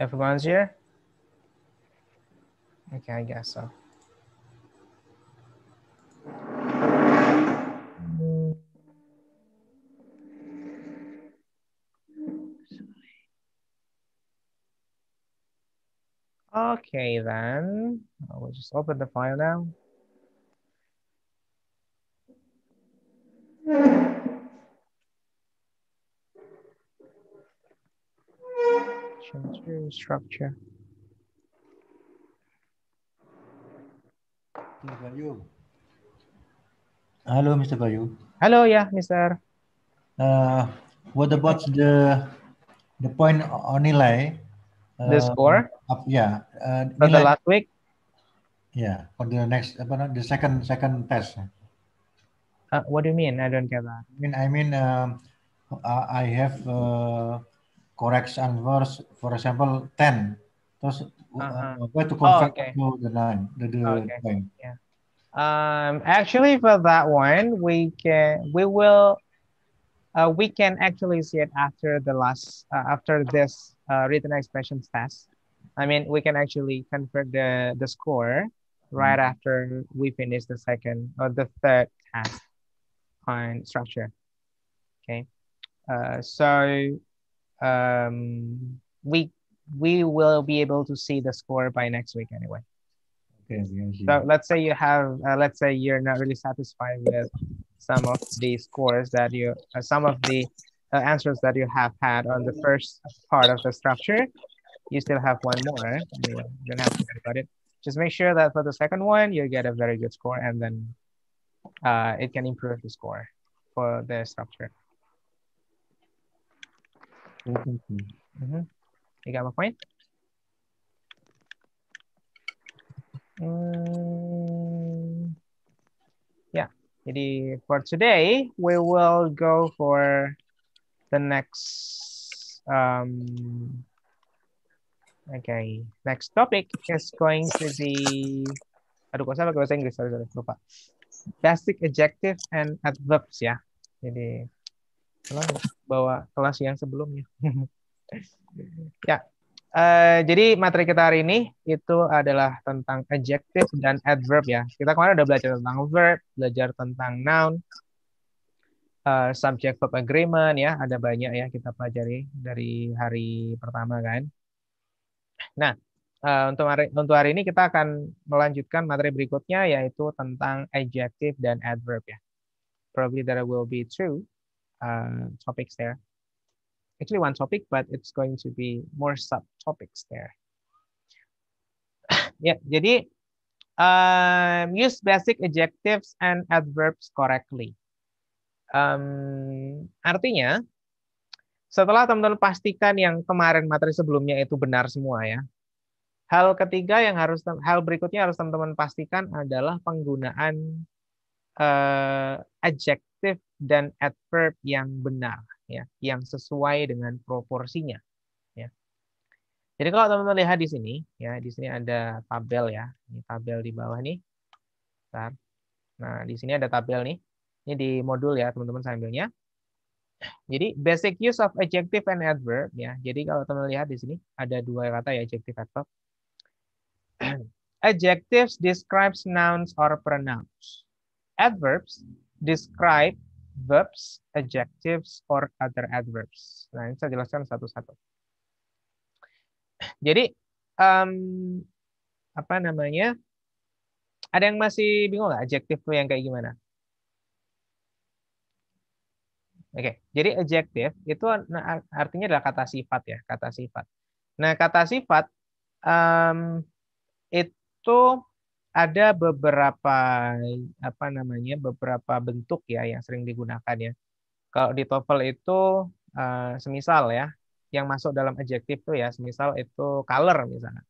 Everyone's here? Okay, I guess so. Okay, then. I uh, will just open the file now. connection to structure. Hello, Mr. Bayou. Hello, yeah, Mr. Uh, what about the the point on Nilai? Uh, the um, score? Up, yeah. Uh, Nilai, for the last week? Yeah, for the next, the second second test. Uh, what do you mean? I don't get that. I mean, I mean, um, I have uh, Correct answer. for example, 10. Terus uh-huh. to convert oh, okay. to the line, the, the okay. Yeah. Um, actually, for that one, we can, we will, uh, we can actually see it after the last, uh, after this uh, written expressions test. I mean, we can actually convert the, the score right mm -hmm. after we finish the second or the third task on structure. Okay. Uh, so um, we we will be able to see the score by next week anyway. Okay. So let's say you have, uh, let's say you're not really satisfied with some of the scores that you, uh, some of the uh, answers that you have had on the first part of the structure. You still have one more. You don't have to worry about it. Just make sure that for the second one, you get a very good score and then uh, it can improve the score for the structure. Mm-hmm. You got my point? Hmm. yeah. Jadi for today we will go for the next um okay next topic is going to be aduh kok salah bahasa Inggris sorry, sorry lupa basic adjective and adverbs ya. Jadi senang bawa kelas yang sebelumnya. ya, uh, jadi materi kita hari ini itu adalah tentang adjective dan adverb ya. Kita kemarin udah belajar tentang verb, belajar tentang noun, uh, subject verb agreement ya. Ada banyak ya kita pelajari dari hari pertama kan. Nah, uh, untuk hari, untuk hari ini kita akan melanjutkan materi berikutnya yaitu tentang adjective dan adverb ya. Probably there will be true uh, topics there. Actually one topic, but it's going to be more subtopics there. yeah, jadi um, use basic adjectives and adverbs correctly. Um, artinya, setelah teman-teman pastikan yang kemarin materi sebelumnya itu benar semua ya, Hal ketiga yang harus hal berikutnya harus teman-teman pastikan adalah penggunaan uh, adjective dan adverb yang benar ya, yang sesuai dengan proporsinya ya. Jadi kalau teman-teman lihat di sini ya, di sini ada tabel ya. Ini tabel di bawah nih. Bentar. Nah, di sini ada tabel nih. Ini di modul ya, teman-teman sambilnya. Jadi basic use of adjective and adverb ya. Jadi kalau teman teman lihat di sini ada dua kata ya adjective adverb. Adjectives describes nouns or pronouns. Adverbs describe verbs, adjectives, or other adverbs. Nah, ini saya jelaskan satu-satu. Jadi, um, apa namanya? Ada yang masih bingung nggak adjektif tuh yang kayak gimana? Oke, okay. jadi adjective itu nah, artinya adalah kata sifat ya, kata sifat. Nah, kata sifat um, itu ada beberapa apa namanya beberapa bentuk ya yang sering digunakan ya. Kalau di TOEFL itu eh, semisal ya yang masuk dalam adjektif itu ya semisal itu color misalnya.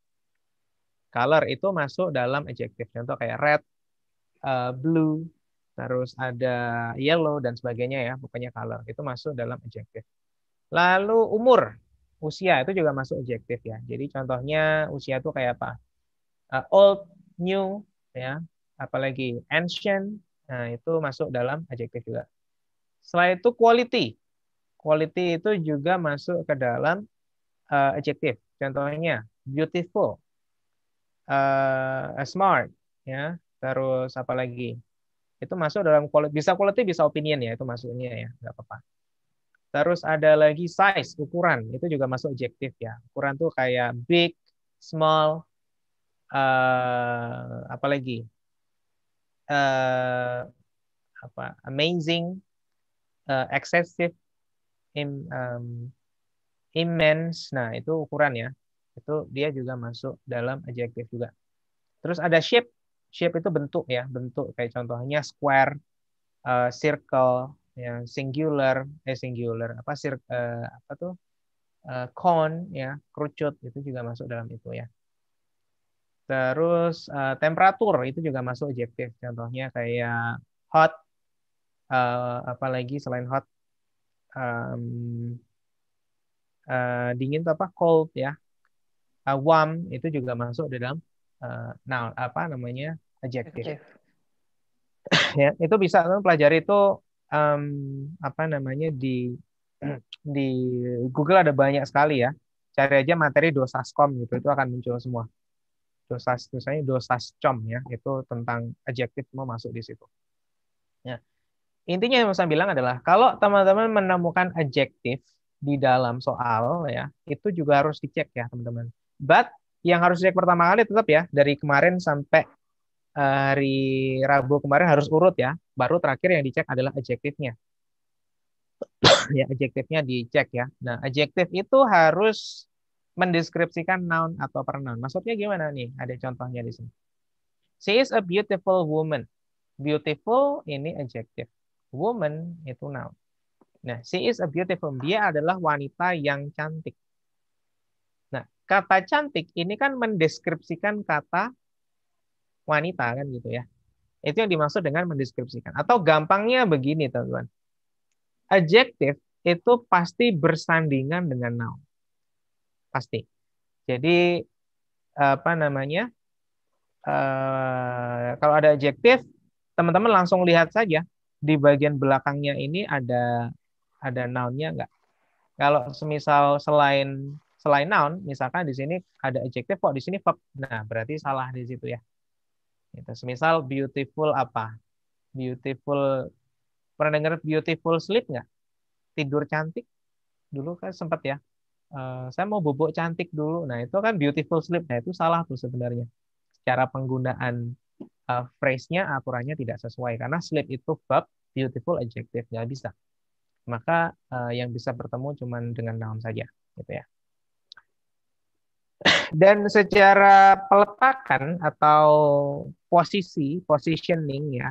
Color itu masuk dalam adjektif contoh kayak red, eh, blue, terus ada yellow dan sebagainya ya, bukannya color. Itu masuk dalam adjektif. Lalu umur, usia itu juga masuk adjektif ya. Jadi contohnya usia itu kayak apa? Uh, old, new, ya, apalagi ancient. Nah, itu masuk dalam adjektif juga. Setelah itu quality. Quality itu juga masuk ke dalam uh, adjektif. Contohnya beautiful, uh, smart, ya. Terus apa lagi? Itu masuk dalam quality, bisa quality, bisa opinion ya, itu masuknya ya, nggak apa-apa. Terus ada lagi size, ukuran. Itu juga masuk adjektif ya. Ukuran tuh kayak big, small, uh, apa lagi uh, apa amazing uh, excessive im, um, immense nah itu ukuran ya itu dia juga masuk dalam adjektif juga terus ada shape shape itu bentuk ya bentuk kayak contohnya square uh, circle ya singular eh singular apa sir uh, apa tuh uh, cone ya kerucut itu juga masuk dalam itu ya Terus uh, temperatur itu juga masuk objektif. Contohnya kayak hot, uh, apalagi selain hot, um, uh, dingin atau apa cold ya, uh, warm itu juga masuk di dalam uh, noun apa namanya objektif. ya itu bisa kan pelajari itu um, apa namanya di di Google ada banyak sekali ya. Cari aja materi dosaskom gitu itu akan muncul semua dosas misalnya dosas com ya itu tentang adjektif mau masuk di situ. Ya. Intinya yang saya bilang adalah kalau teman-teman menemukan adjektif di dalam soal ya itu juga harus dicek ya teman-teman. But yang harus dicek pertama kali tetap ya dari kemarin sampai eh, hari Rabu kemarin harus urut ya. Baru terakhir yang dicek adalah adjektifnya. ya, adjektifnya dicek ya. Nah, adjektif itu harus mendeskripsikan noun atau pronoun. Maksudnya gimana nih? Ada contohnya di sini. She is a beautiful woman. Beautiful ini adjective. Woman itu noun. Nah, she is a beautiful. Dia adalah wanita yang cantik. Nah, kata cantik ini kan mendeskripsikan kata wanita kan gitu ya. Itu yang dimaksud dengan mendeskripsikan. Atau gampangnya begini, teman-teman. Adjective itu pasti bersandingan dengan noun pasti. Jadi apa namanya? Eh, kalau ada adjektif, teman-teman langsung lihat saja di bagian belakangnya ini ada ada nounnya nggak? Kalau semisal selain selain noun, misalkan di sini ada adjektif kok di sini verb. Nah, berarti salah di situ ya. Itu semisal beautiful apa? Beautiful pernah dengar beautiful sleep nggak? Tidur cantik? Dulu kan sempat ya. Eh, saya mau bubuk cantik dulu. Nah, itu kan beautiful sleep. Nah, itu salah tuh sebenarnya. Secara penggunaan uh, phrase-nya, aturannya tidak sesuai. Karena sleep itu verb, beautiful adjective. Nggak bisa. Maka uh, yang bisa bertemu cuma dengan noun saja. gitu ya. Dan secara peletakan atau posisi, positioning ya,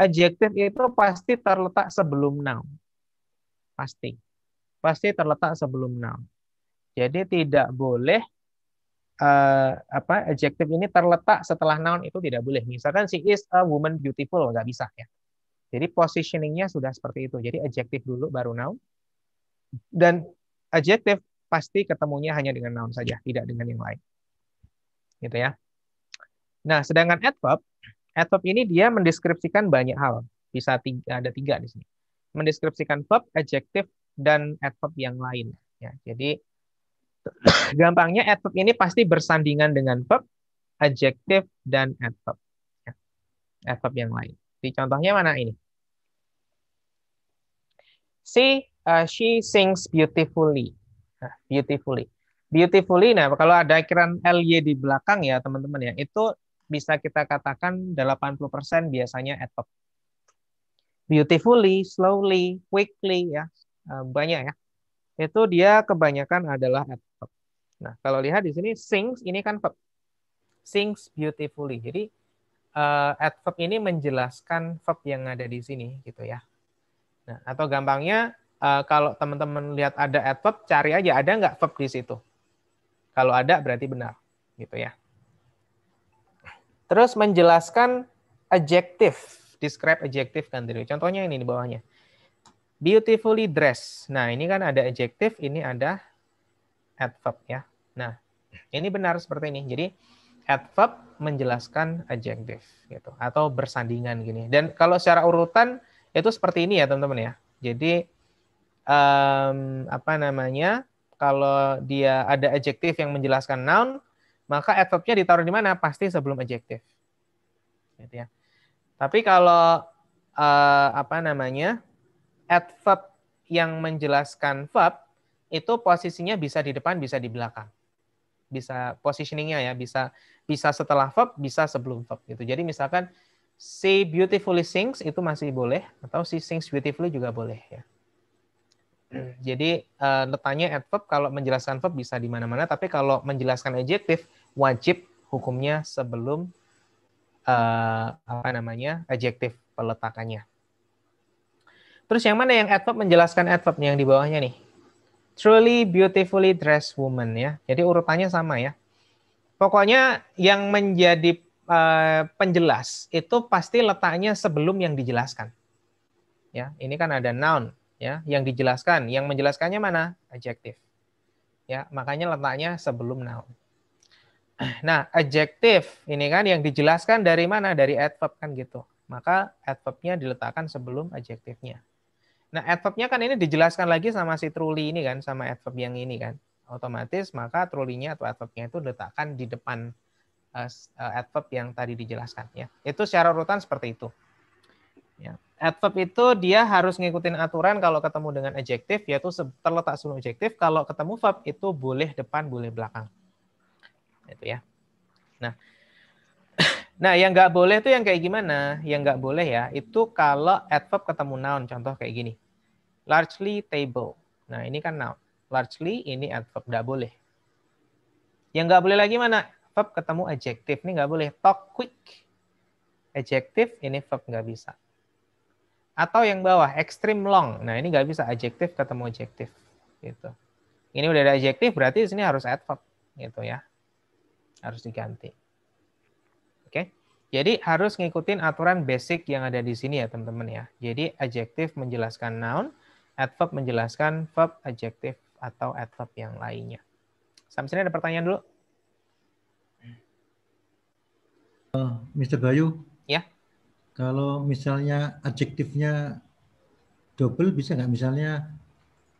adjektif itu pasti terletak sebelum noun. Pasti. Pasti terletak sebelum noun. Jadi tidak boleh uh, apa adjektif ini terletak setelah noun itu tidak boleh. Misalkan she is a woman beautiful nggak bisa ya. Jadi positioningnya sudah seperti itu. Jadi adjektif dulu baru noun. Dan adjektif pasti ketemunya hanya dengan noun saja, tidak dengan yang lain. Gitu ya. Nah, sedangkan adverb, adverb ini dia mendeskripsikan banyak hal. Bisa tiga, ada tiga di sini. Mendeskripsikan verb, adjektif, dan adverb yang lain. Ya, jadi Gampangnya adverb ini pasti bersandingan dengan verb, adjektif, dan adverb. Ya. Adverb yang lain. Jadi contohnya mana ini? She, uh, she sings beautifully. Nah, beautifully. Beautifully, nah kalau ada akhiran ly di belakang ya teman-teman ya, itu bisa kita katakan 80% biasanya adverb. Beautifully, slowly, quickly ya, uh, banyak ya. Itu dia kebanyakan adalah adverb. Nah, kalau lihat di sini sings ini kan verb. Sings beautifully. Jadi uh, adverb ini menjelaskan verb yang ada di sini gitu ya. Nah, atau gampangnya uh, kalau teman-teman lihat ada adverb, cari aja ada nggak verb di situ. Kalau ada berarti benar gitu ya. Terus menjelaskan adjective, describe adjective kan tadi. Contohnya ini di bawahnya. Beautifully dressed. Nah, ini kan ada adjective, ini ada adverb ya. Nah, ini benar seperti ini. Jadi adverb menjelaskan adjective gitu atau bersandingan gini. Dan kalau secara urutan itu seperti ini ya teman-teman ya. Jadi um, apa namanya? Kalau dia ada adjektif yang menjelaskan noun, maka adverbnya ditaruh di mana? Pasti sebelum adjektif. Gitu ya. Tapi kalau uh, apa namanya? adverb yang menjelaskan verb itu posisinya bisa di depan, bisa di belakang. Bisa positioningnya ya, bisa bisa setelah verb, bisa sebelum verb gitu. Jadi misalkan she beautifully sings itu masih boleh atau she sings beautifully juga boleh ya. Jadi uh, letaknya adverb kalau menjelaskan verb bisa di mana-mana, tapi kalau menjelaskan adjektif wajib hukumnya sebelum uh, apa namanya adjektif peletakannya. Terus yang mana yang adverb menjelaskan adverb yang di bawahnya nih? Truly Beautifully Dressed Woman ya. Jadi urutannya sama ya. Pokoknya yang menjadi uh, penjelas itu pasti letaknya sebelum yang dijelaskan. Ya, ini kan ada noun ya yang dijelaskan, yang menjelaskannya mana? Adjective. Ya, makanya letaknya sebelum noun. Nah, adjective ini kan yang dijelaskan dari mana? Dari adverb kan gitu. Maka adverbnya diletakkan sebelum adjektifnya. Nah, adverbnya kan ini dijelaskan lagi sama si truly ini kan, sama adverb yang ini kan. Otomatis maka truly-nya atau adverbnya itu letakkan di depan eh, eh, adverb yang tadi dijelaskan ya. Itu secara urutan seperti itu. Ya. Adverb itu dia harus ngikutin aturan kalau ketemu dengan adjektif yaitu terletak sebelum adjektif, kalau ketemu verb itu boleh depan, boleh belakang. Itu ya. Nah, Nah, yang nggak boleh tuh yang kayak gimana? Yang nggak boleh ya, itu kalau adverb ketemu noun, contoh kayak gini. Largely table. Nah, ini kan noun. Largely ini adverb, nggak boleh. Yang nggak boleh lagi mana? Verb ketemu adjective, ini nggak boleh. Talk quick. Adjective, ini verb nggak bisa. Atau yang bawah, extreme long. Nah, ini nggak bisa. Adjective ketemu adjective. Gitu. Ini udah ada adjective, berarti di sini harus adverb. Gitu ya. Harus diganti. Jadi harus ngikutin aturan basic yang ada di sini ya teman-teman ya. Jadi adjektif menjelaskan noun, adverb menjelaskan verb, adjektif atau adverb yang lainnya. Sampai sini ada pertanyaan dulu? Uh, eh, Mr. Bayu. Ya. Kalau misalnya adjektifnya double bisa nggak misalnya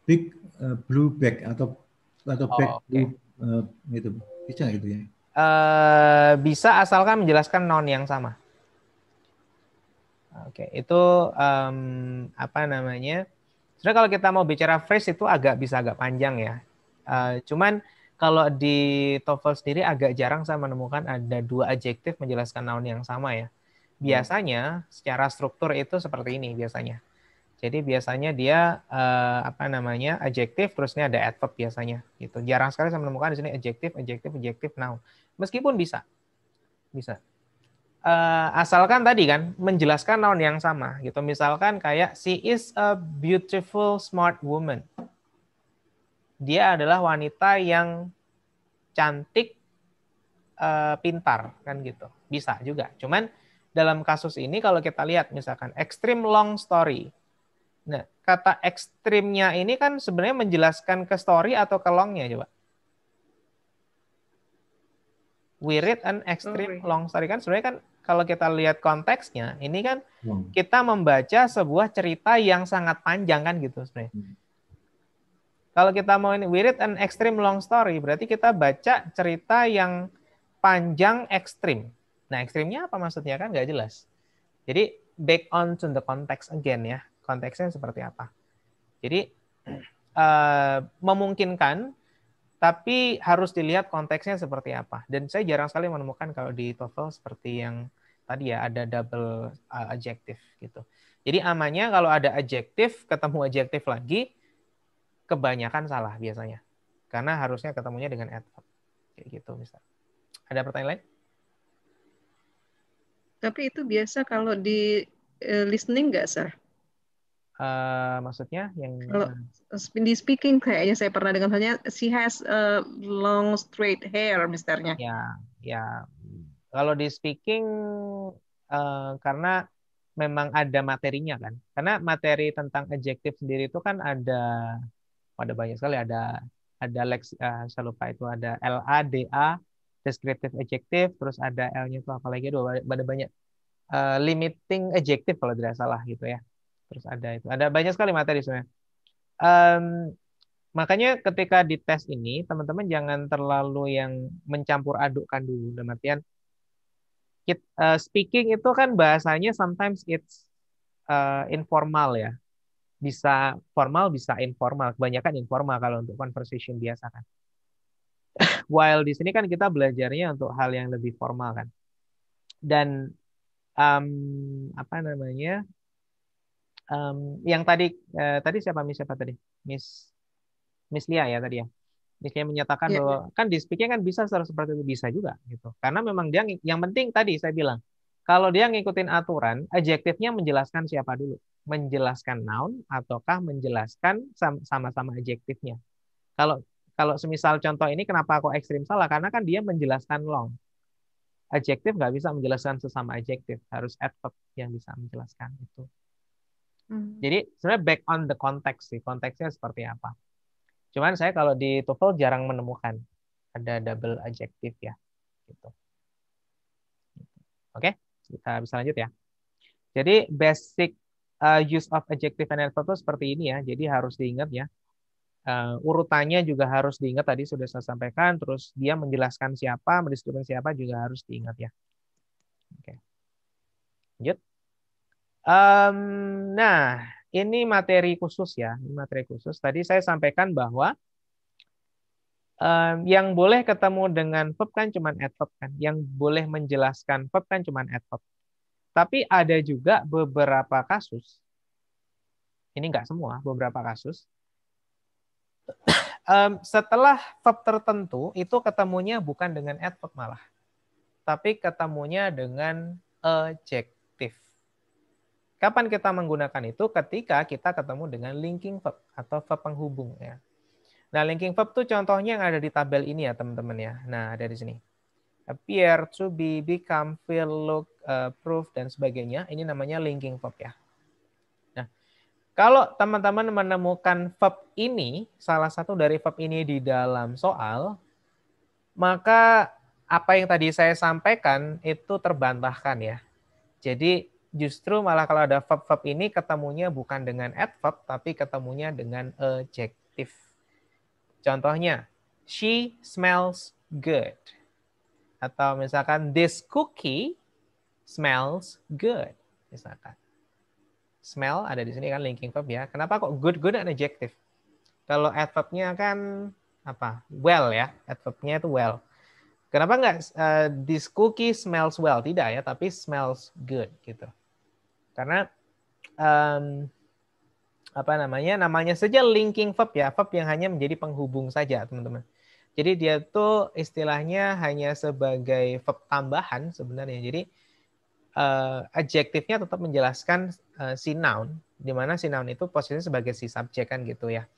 big uh, blue bag atau atau oh, bag okay. blue uh, gitu bisa gitu ya? uh, bisa asalkan menjelaskan non yang sama. Oke, okay, itu um, apa namanya? Sebenarnya kalau kita mau bicara phrase itu agak bisa agak panjang ya. Uh, cuman kalau di TOEFL sendiri agak jarang saya menemukan ada dua adjektif menjelaskan noun yang sama ya. Hmm. Biasanya secara struktur itu seperti ini biasanya. Jadi biasanya dia uh, apa namanya adjektif terusnya ada adverb biasanya gitu. Jarang sekali saya menemukan di sini adjektif, adjektif, adjektif noun. Meskipun bisa, bisa. Uh, asalkan tadi kan menjelaskan noun yang sama gitu. Misalkan kayak she is a beautiful smart woman. Dia adalah wanita yang cantik, uh, pintar kan gitu. Bisa juga. Cuman dalam kasus ini kalau kita lihat misalkan extreme long story Nah, kata ekstrimnya ini kan sebenarnya menjelaskan ke story atau ke longnya coba. We read an extreme story. long story kan sebenarnya kan kalau kita lihat konteksnya ini kan hmm. kita membaca sebuah cerita yang sangat panjang kan gitu sebenarnya. Hmm. Kalau kita mau ini we read extreme long story berarti kita baca cerita yang panjang ekstrim. Nah ekstrimnya apa maksudnya kan nggak jelas. Jadi back on to the context again ya konteksnya seperti apa. Jadi uh, memungkinkan, tapi harus dilihat konteksnya seperti apa. Dan saya jarang sekali menemukan kalau di TOEFL seperti yang tadi ya ada double uh, adjective gitu. Jadi amannya kalau ada adjektif ketemu adjektif lagi kebanyakan salah biasanya. Karena harusnya ketemunya dengan adverb. Kayak gitu misal. Ada pertanyaan lain? Tapi itu biasa kalau di eh, listening nggak, Sir? Uh, maksudnya yang kalau di speaking kayaknya saya pernah dengar soalnya she has a eh, long straight hair misternya. Ya, ya. Kalau di speaking uh, karena memang ada materinya kan. Karena materi tentang adjektif sendiri itu kan ada ada banyak sekali ada ada lex uh, saya lupa itu ada A descriptive adjective terus ada L-nya itu apa lagi dua, ada banyak uh, limiting adjective kalau tidak salah gitu ya terus ada itu ada banyak sekali materi sebenarnya um, makanya ketika di tes ini teman-teman jangan terlalu yang mencampur adukkan dulu dalam it, uh, eh, speaking itu kan bahasanya sometimes it's uh, informal ya bisa formal bisa informal kebanyakan informal kalau untuk conversation biasa kan while di sini kan kita belajarnya untuk hal yang lebih formal kan dan um, apa namanya um, yang tadi uh, tadi siapa Miss siapa tadi Miss Miss Lia ya tadi ya Miss Lia menyatakan yeah, bahwa iya. kan di speaking kan bisa secara seperti itu bisa juga gitu karena memang dia yang penting tadi saya bilang kalau dia ngikutin aturan adjektifnya menjelaskan siapa dulu menjelaskan noun ataukah menjelaskan sama-sama adjektifnya kalau kalau semisal contoh ini kenapa aku ekstrim salah karena kan dia menjelaskan long adjektif nggak bisa menjelaskan sesama adjektif harus adverb yang bisa menjelaskan itu Hmm. Jadi sebenarnya back on the context sih, konteksnya seperti apa. Cuman saya kalau di TOEFL jarang menemukan ada double adjective ya. Gitu. Oke, okay? kita bisa lanjut ya. Jadi basic uh, use of adjective and adverb itu seperti ini ya. Jadi harus diingat ya. Uh, urutannya juga harus diingat tadi sudah saya sampaikan. Terus dia menjelaskan siapa, mendiskusikan siapa juga harus diingat ya. Oke, okay. lanjut. Um, nah, ini materi khusus ya, ini materi khusus. Tadi saya sampaikan bahwa um, yang boleh ketemu dengan verb kan cuma adverb kan, yang boleh menjelaskan verb kan cuma adverb. Tapi ada juga beberapa kasus, ini nggak semua, beberapa kasus, um, setelah verb tertentu itu ketemunya bukan dengan adverb malah, tapi ketemunya dengan adjective. Kapan kita menggunakan itu? Ketika kita ketemu dengan linking verb atau verb penghubung ya. Nah, linking verb tuh contohnya yang ada di tabel ini ya, teman-teman ya. Nah, ada di sini. Appear, to be, become, feel, look, uh, prove dan sebagainya. Ini namanya linking verb ya. Nah, kalau teman-teman menemukan verb ini, salah satu dari verb ini di dalam soal, maka apa yang tadi saya sampaikan itu terbantahkan ya. Jadi justru malah kalau ada verb-verb ini ketemunya bukan dengan adverb, tapi ketemunya dengan adjective. Contohnya, she smells good. Atau misalkan, this cookie smells good. Misalkan. Smell ada di sini kan linking verb ya. Kenapa kok good? Good an adjective. Kalau adverbnya kan apa? Well ya. Adverbnya itu well. Kenapa nggak uh, this cookie smells well? Tidak ya, tapi smells good gitu. Karena um, apa namanya? Namanya saja linking verb ya, verb yang hanya menjadi penghubung saja, teman-teman. Jadi dia tuh istilahnya hanya sebagai verb tambahan sebenarnya. Jadi uh, adjektifnya tetap menjelaskan uh, si noun, di mana si noun itu posisinya sebagai si subjek kan gitu ya.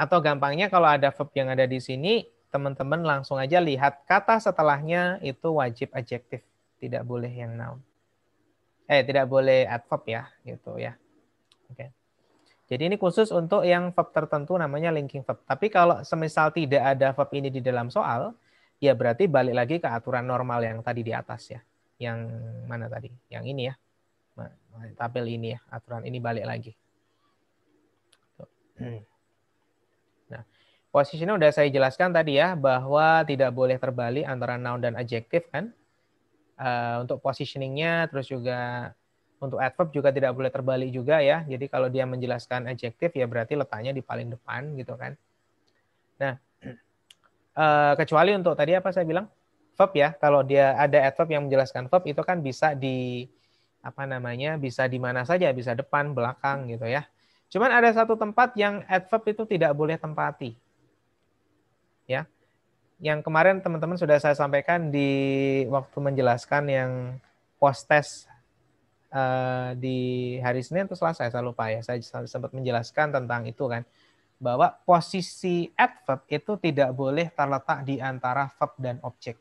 Atau gampangnya kalau ada verb yang ada di sini teman-teman langsung aja lihat kata setelahnya itu wajib adjektif, tidak boleh yang noun. Eh, tidak boleh adverb ya, gitu ya. Oke. Jadi ini khusus untuk yang verb tertentu namanya linking verb. Tapi kalau semisal tidak ada verb ini di dalam soal, ya berarti balik lagi ke aturan normal yang tadi di atas ya. Yang mana tadi? Yang ini ya. tabel ini ya, aturan ini balik lagi. Tuh. Hmm. Posisinya udah saya jelaskan tadi ya bahwa tidak boleh terbalik antara noun dan adjective kan. Uh, untuk positioningnya terus juga untuk adverb juga tidak boleh terbalik juga ya. Jadi kalau dia menjelaskan adjective ya berarti letaknya di paling depan gitu kan. Nah uh, kecuali untuk tadi apa saya bilang verb ya. Kalau dia ada adverb yang menjelaskan verb itu kan bisa di apa namanya bisa di mana saja bisa depan belakang gitu ya. Cuman ada satu tempat yang adverb itu tidak boleh tempati ya. Yang kemarin teman-teman sudah saya sampaikan di waktu menjelaskan yang post test uh, di hari Senin atau Selasa saya lupa ya. Saya sempat menjelaskan tentang itu kan bahwa posisi adverb itu tidak boleh terletak di antara verb dan objek.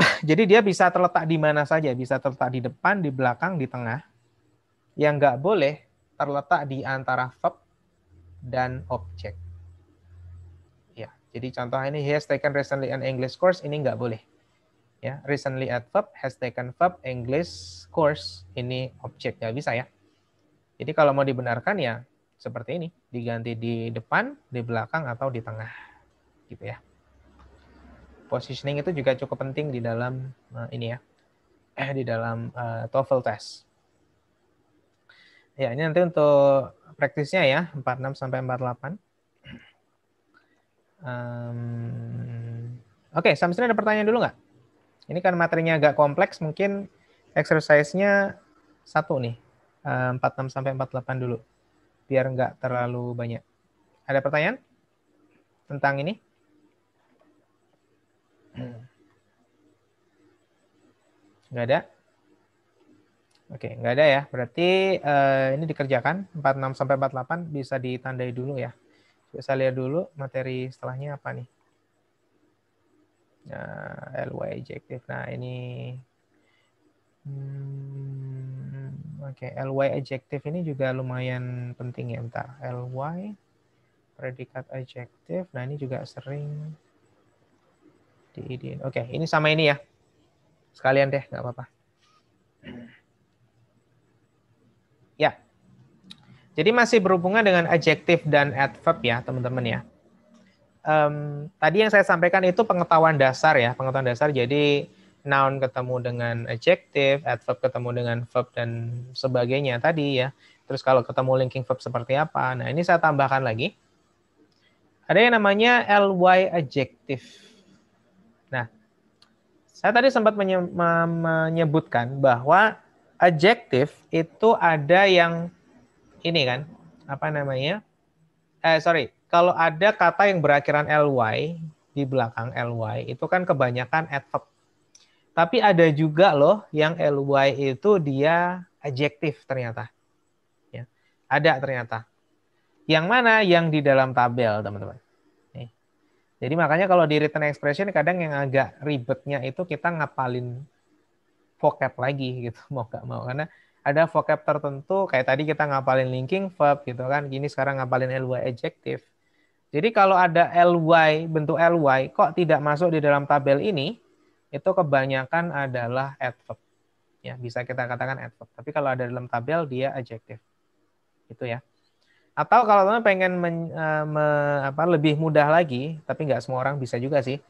Jadi dia bisa terletak di mana saja, bisa terletak di depan, di belakang, di tengah. Yang nggak boleh terletak di antara verb dan objek. Jadi contoh ini he has taken recently an English course ini nggak boleh. Ya, recently at adverb has taken verb English course ini objek nggak bisa ya. Jadi kalau mau dibenarkan ya seperti ini diganti di depan, di belakang atau di tengah gitu ya. Positioning itu juga cukup penting di dalam uh, ini ya. Eh di dalam uh, TOEFL test. Ya, ini nanti untuk praktisnya ya, 46 sampai 48. Um, Oke, okay, sini ada pertanyaan dulu nggak? Ini kan materinya agak kompleks, mungkin exercise-nya satu nih, 46 sampai 48 dulu, biar nggak terlalu banyak. Ada pertanyaan tentang ini? Nggak ada? Oke, nggak ada ya. Berarti uh, ini dikerjakan 46 sampai 48 bisa ditandai dulu ya saya lihat dulu materi setelahnya apa nih. Nah, ya, LY adjective. Nah, ini hmm, oke, okay. LY adjective ini juga lumayan penting ya, bentar. LY predikat adjective Nah, ini juga sering diidin. Oke, okay. ini sama ini ya. Sekalian deh, nggak apa-apa. Ya, jadi masih berhubungan dengan adjektif dan adverb ya teman-teman ya. Um, tadi yang saya sampaikan itu pengetahuan dasar ya, pengetahuan dasar. Jadi noun ketemu dengan adjektif, adverb ketemu dengan verb dan sebagainya tadi ya. Terus kalau ketemu linking verb seperti apa? Nah ini saya tambahkan lagi. Ada yang namanya ly adjektif. Nah, saya tadi sempat menyebutkan bahwa adjektif itu ada yang ini kan apa namanya? Eh sorry, kalau ada kata yang berakhiran ly di belakang ly itu kan kebanyakan adverb. Tapi ada juga loh yang ly itu dia adjektif ternyata. Ya. Ada ternyata. Yang mana yang di dalam tabel, teman-teman. Jadi makanya kalau di written expression kadang yang agak ribetnya itu kita ngapalin vocab lagi gitu mau nggak mau karena ada vocab tertentu kayak tadi kita ngapalin linking verb gitu kan gini sekarang ngapalin ly adjective jadi kalau ada ly bentuk ly kok tidak masuk di dalam tabel ini itu kebanyakan adalah adverb ya bisa kita katakan adverb tapi kalau ada dalam tabel dia adjective gitu ya atau kalau teman pengen men, e, me, apa, lebih mudah lagi tapi nggak semua orang bisa juga sih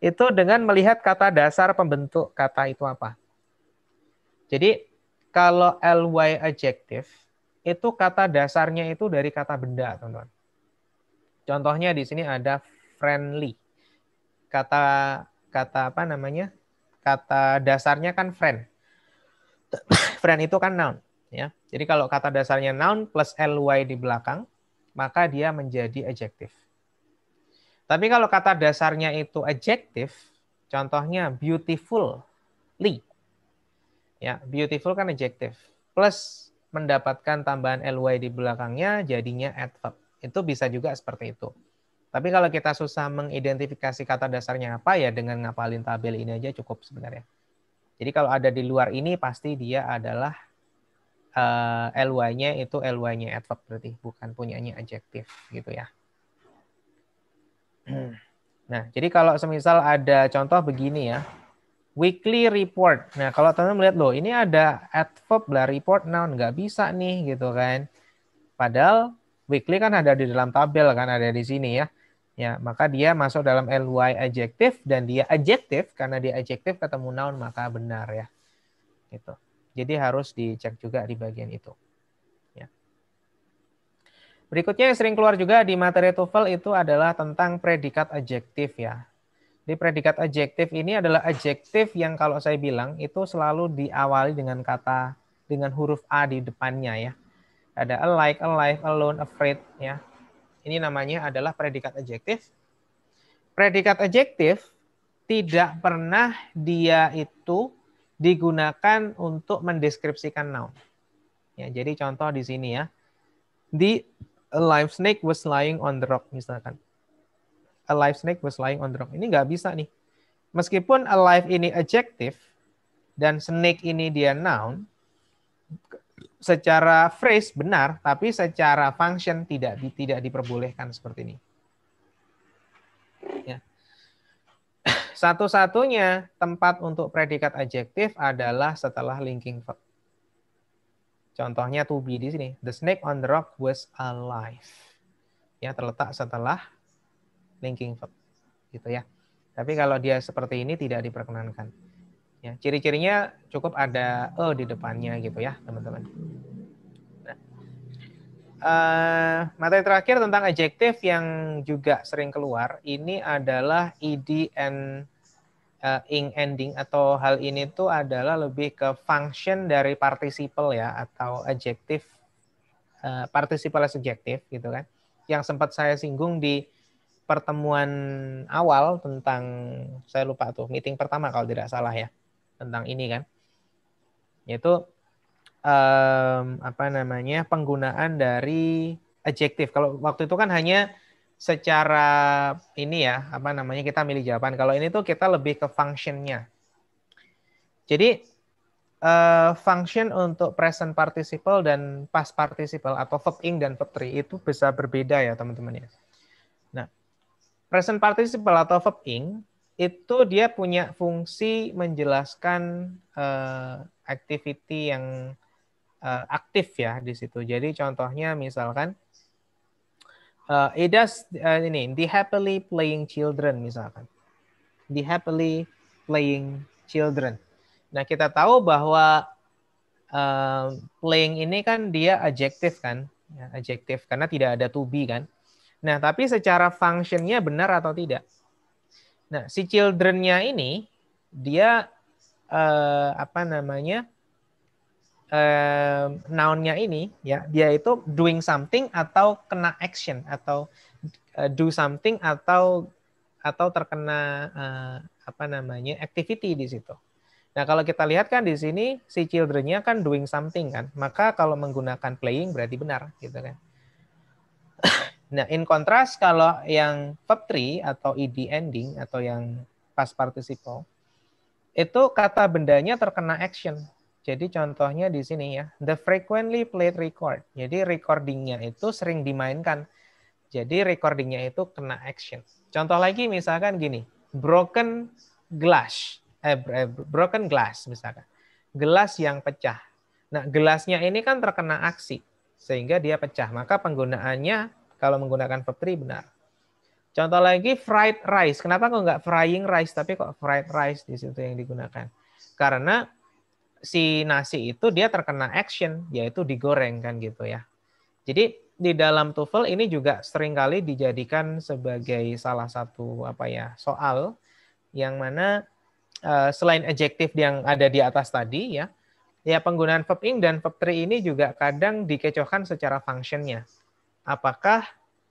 itu dengan melihat kata dasar pembentuk kata itu apa jadi kalau ly adjektif itu kata dasarnya itu dari kata benda, teman-teman. Contohnya di sini ada friendly. Kata kata apa namanya? Kata dasarnya kan friend. friend itu kan noun, ya. Jadi kalau kata dasarnya noun plus ly di belakang, maka dia menjadi adjektif. Tapi kalau kata dasarnya itu adjektif, contohnya beautifully Ya, beautiful kan adjective. Plus mendapatkan tambahan ly di belakangnya jadinya adverb. Itu bisa juga seperti itu. Tapi kalau kita susah mengidentifikasi kata dasarnya apa ya dengan ngapalin tabel ini aja cukup sebenarnya. Jadi kalau ada di luar ini pasti dia adalah uh, ly-nya itu ly-nya adverb berarti bukan punyanya adjektif gitu ya. Nah, jadi kalau semisal ada contoh begini ya weekly report. Nah, kalau teman-teman melihat loh, ini ada adverb lah report noun nah, nggak bisa nih gitu kan. Padahal weekly kan ada di dalam tabel kan ada di sini ya. Ya, maka dia masuk dalam ly adjective dan dia adjective karena dia adjective ketemu noun maka benar ya. Gitu. Jadi harus dicek juga di bagian itu. Ya. Berikutnya yang sering keluar juga di materi TOEFL itu adalah tentang predikat adjektif ya. Jadi predikat adjektif ini adalah adjektif yang kalau saya bilang itu selalu diawali dengan kata dengan huruf a di depannya ya. Ada alike, alive, alone, afraid ya. Ini namanya adalah predikat adjektif. Predikat adjektif tidak pernah dia itu digunakan untuk mendeskripsikan noun. Ya, jadi contoh di sini ya. The alive snake was lying on the rock misalkan a live snake was lying on the rock. Ini nggak bisa nih. Meskipun alive ini adjective dan snake ini dia noun, secara phrase benar, tapi secara function tidak tidak diperbolehkan seperti ini. Ya. Satu-satunya tempat untuk predikat adjektif adalah setelah linking verb. Contohnya to be di sini. The snake on the rock was alive. Ya, terletak setelah linking verb gitu ya. Tapi kalau dia seperti ini tidak diperkenankan. Ya, ciri-cirinya cukup ada e di depannya gitu ya, teman-teman. uh, materi terakhir tentang adjektif yang juga sering keluar ini adalah ed and uh, eh, ing ending atau hal ini tuh adalah lebih ke function dari participle ya atau adjektif uh, participle subjektif gitu kan yang sempat saya singgung di pertemuan awal tentang saya lupa tuh meeting pertama kalau tidak salah ya tentang ini kan yaitu um, apa namanya penggunaan dari adjektif kalau waktu itu kan hanya secara ini ya apa namanya kita milih jawaban kalau ini tuh kita lebih ke functionnya jadi uh, function untuk present participle dan past participle atau verb ing dan verb tri itu bisa berbeda ya teman-teman ya. -teman Present participle atau verb ing itu dia punya fungsi menjelaskan uh, activity yang uh, aktif ya di situ. Jadi contohnya misalkan uh, it does uh, ini the happily playing children misalkan. The happily playing children. Nah, kita tahu bahwa uh, playing ini kan dia adjective kan, ya, adjective karena tidak ada to be kan. Nah, tapi secara functionnya benar atau tidak. Nah, si childrennya ini dia eh, apa namanya? eh noun-nya ini ya, dia itu doing something atau kena action atau eh, do something atau atau terkena eh, apa namanya? activity di situ. Nah, kalau kita lihat kan di sini si childrennya kan doing something kan. Maka kalau menggunakan playing berarti benar gitu kan. Nah, in contrast kalau yang verb 3 atau ed ending atau yang past participle itu kata bendanya terkena action. Jadi contohnya di sini ya, the frequently played record. Jadi recordingnya itu sering dimainkan. Jadi recordingnya itu kena action. Contoh lagi misalkan gini, broken glass, eh, eh broken glass misalkan, gelas yang pecah. Nah gelasnya ini kan terkena aksi sehingga dia pecah. Maka penggunaannya kalau menggunakan verb 3 benar. Contoh lagi fried rice. Kenapa kok nggak frying rice tapi kok fried rice di situ yang digunakan? Karena si nasi itu dia terkena action yaitu digoreng kan gitu ya. Jadi di dalam TOEFL ini juga sering kali dijadikan sebagai salah satu apa ya soal yang mana eh, selain adjektif yang ada di atas tadi ya, ya penggunaan verb ing dan verb ini juga kadang dikecohkan secara functionnya apakah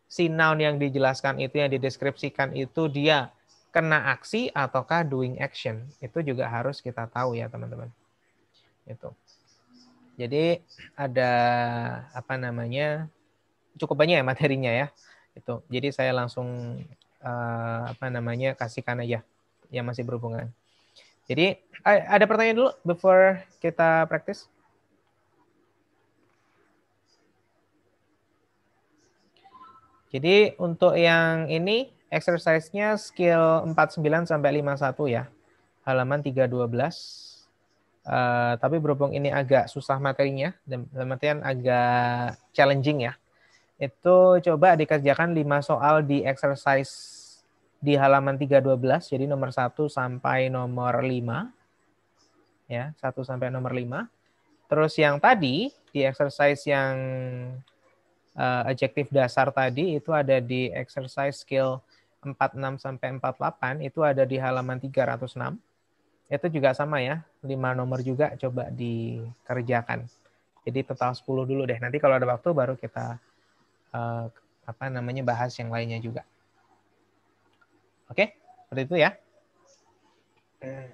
si noun yang dijelaskan itu yang dideskripsikan itu dia kena aksi ataukah doing action itu juga harus kita tahu ya teman-teman itu jadi ada apa namanya cukup banyak ya materinya ya itu jadi saya langsung uh, apa namanya kasihkan aja yang masih berhubungan jadi ada pertanyaan dulu before kita praktis Jadi untuk yang ini exercise-nya skill 49 sampai 51 ya. Halaman 312. Uh, eh, tapi berhubung ini agak susah materinya, dalam artian agak challenging ya. Itu coba dikerjakan 5 soal di exercise di halaman 312, jadi nomor 1 sampai nomor 5. Ya, 1 sampai nomor 5. Terus yang tadi di exercise yang uh, adjektif dasar tadi itu ada di exercise skill 46 sampai 48 itu ada di halaman 306. Itu juga sama ya, 5 nomor juga coba dikerjakan. Jadi total 10 dulu deh. Nanti kalau ada waktu baru kita uh, apa namanya bahas yang lainnya juga. Oke, seperti itu ya. Hmm.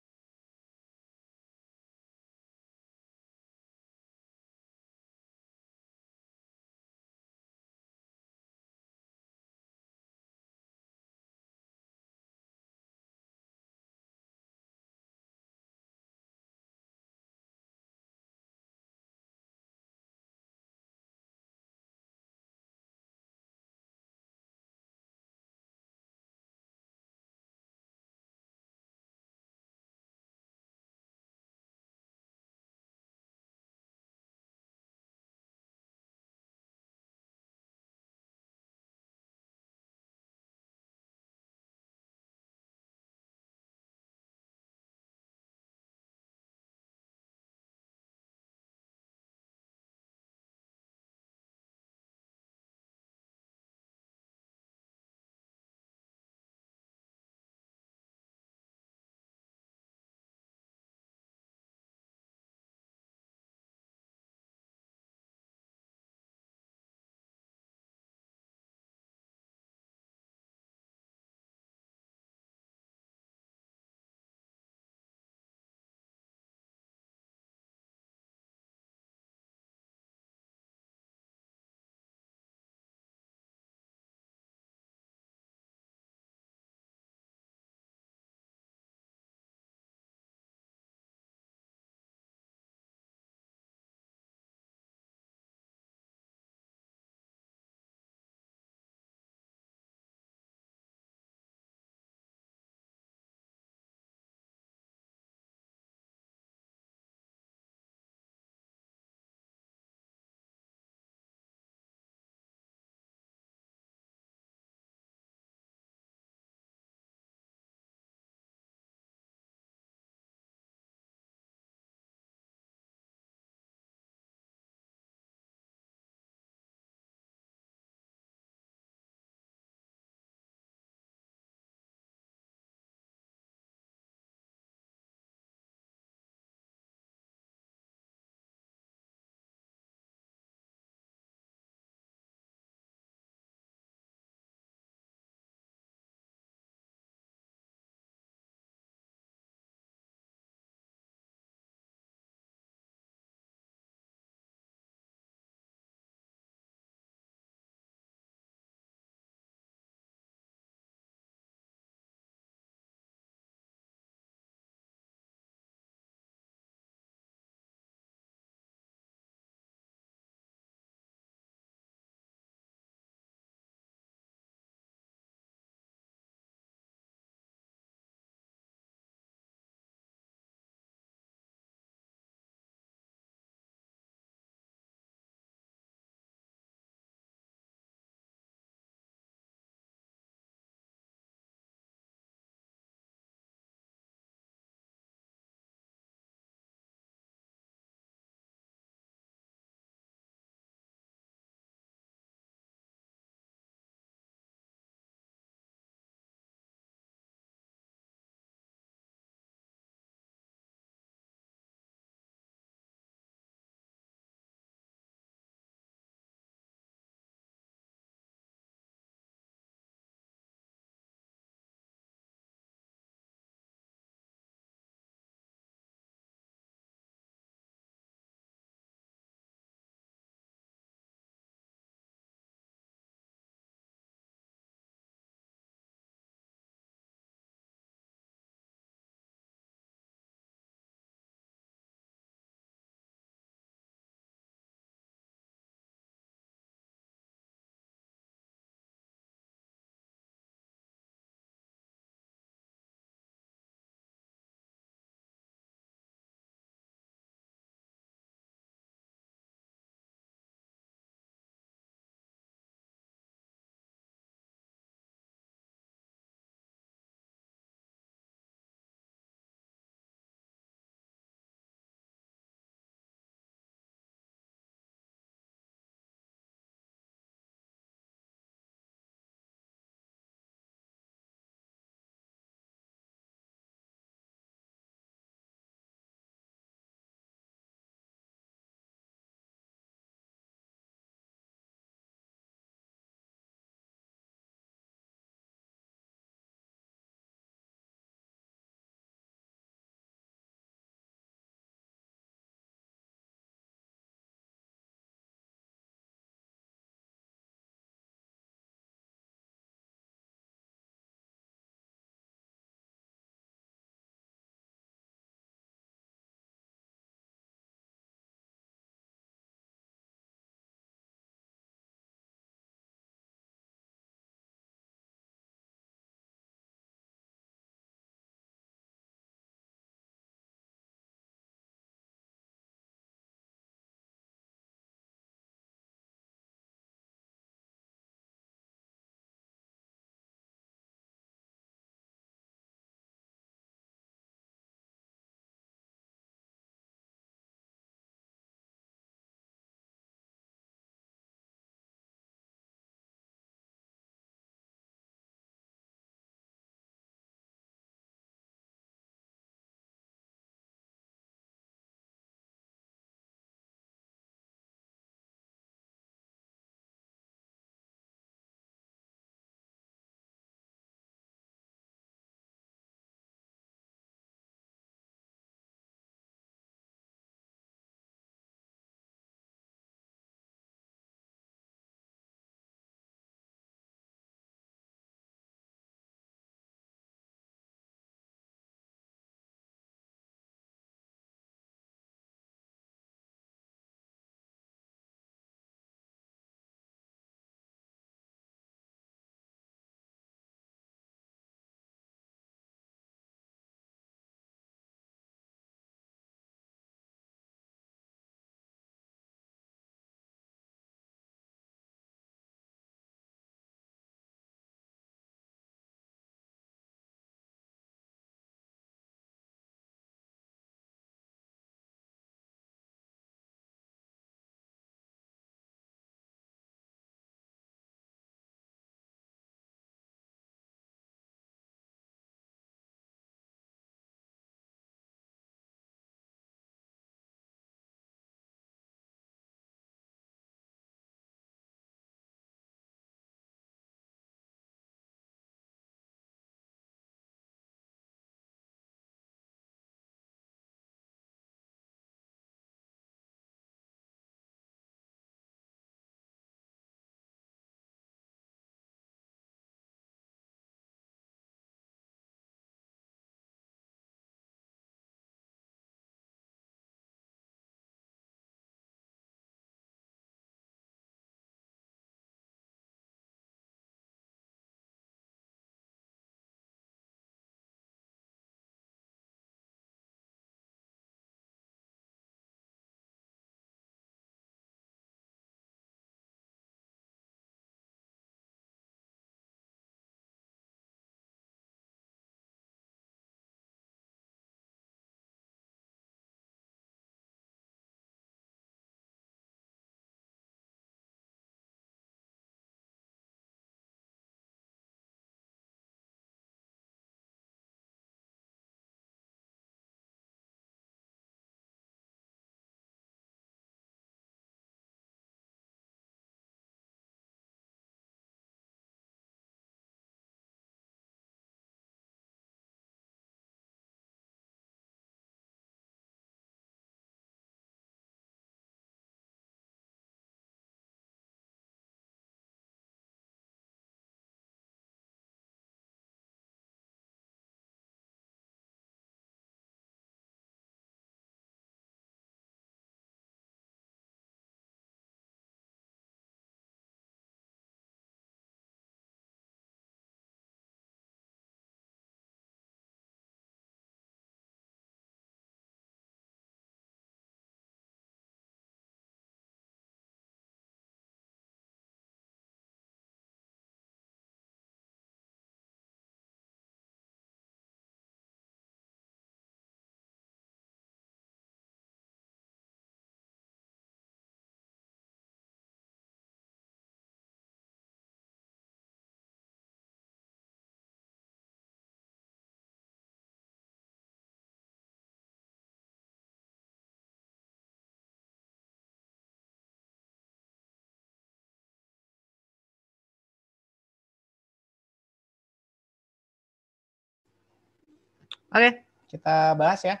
Oke, kita bahas ya.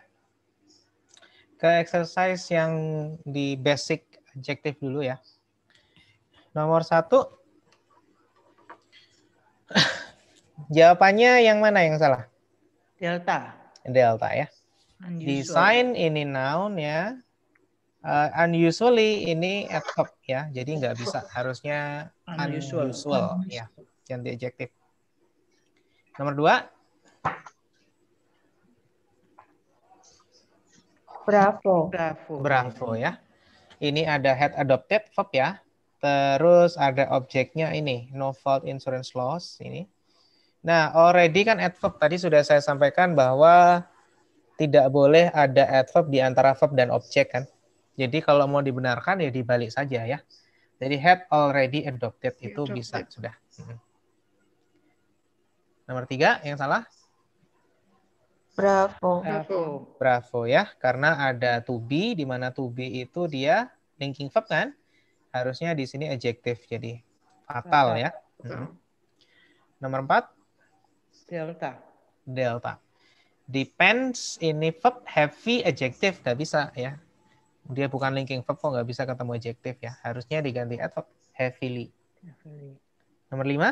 Ke exercise yang di basic adjective dulu ya. Nomor satu, jawabannya yang mana yang salah? Delta. Delta ya. Design ini noun ya. Uh, unusually ini adverb ya. Jadi nggak bisa harusnya unusual, unusual, ya. Ganti adjektif. Nomor dua, Bravo. Bravo. Bravo ya. Ini ada head adopted verb ya. Terus ada objeknya ini, no fault insurance loss ini. Nah, already kan adverb tadi sudah saya sampaikan bahwa tidak boleh ada adverb di antara verb dan objek kan. Jadi kalau mau dibenarkan ya dibalik saja ya. Jadi had already adopted itu adopted. bisa sudah. Hmm. Nomor tiga yang salah? Bravo. Bravo. Bravo ya, karena ada to be di mana to be itu dia linking verb kan? Harusnya di sini adjective jadi fatal ya. Hmm. Nomor empat. Delta. Delta. Depends ini verb heavy adjective nggak bisa ya. Dia bukan linking verb kok nggak bisa ketemu adjective ya. Harusnya diganti adverb heavily. heavily. Nomor lima.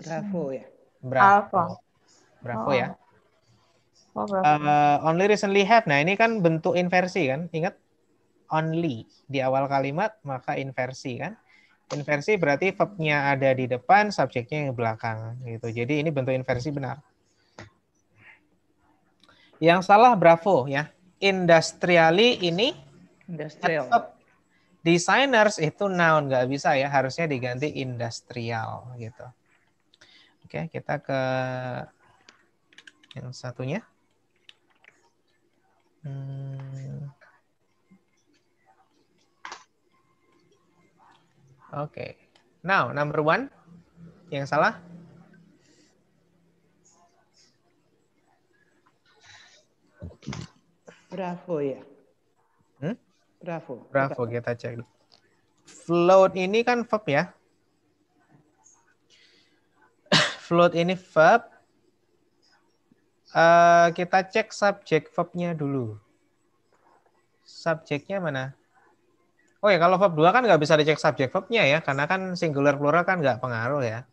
Bravo ya. Bravo. Alpha. Bravo oh. ya. Oh, bravo. Uh, only recently have. Nah, ini kan bentuk inversi kan? Ingat only di awal kalimat maka inversi kan? Inversi berarti verbnya ada di depan, subjeknya yang belakang gitu. Jadi ini bentuk inversi benar. Yang salah bravo ya. Industrially ini industrial. Designers itu noun nggak bisa ya, harusnya diganti industrial gitu. Oke, kita ke yang satunya. Hmm. Oke. Okay. Now, number one. Yang salah? Bravo ya. Hmm? Bravo. Bravo, kita cek. Float ini kan verb ya. Float ini verb. Eh, kita cek subjek verbnya dulu. Subjeknya mana? Oh ya, kalau verb 2 kan nggak bisa dicek subjek verbnya ya, karena kan singular plural kan nggak pengaruh ya.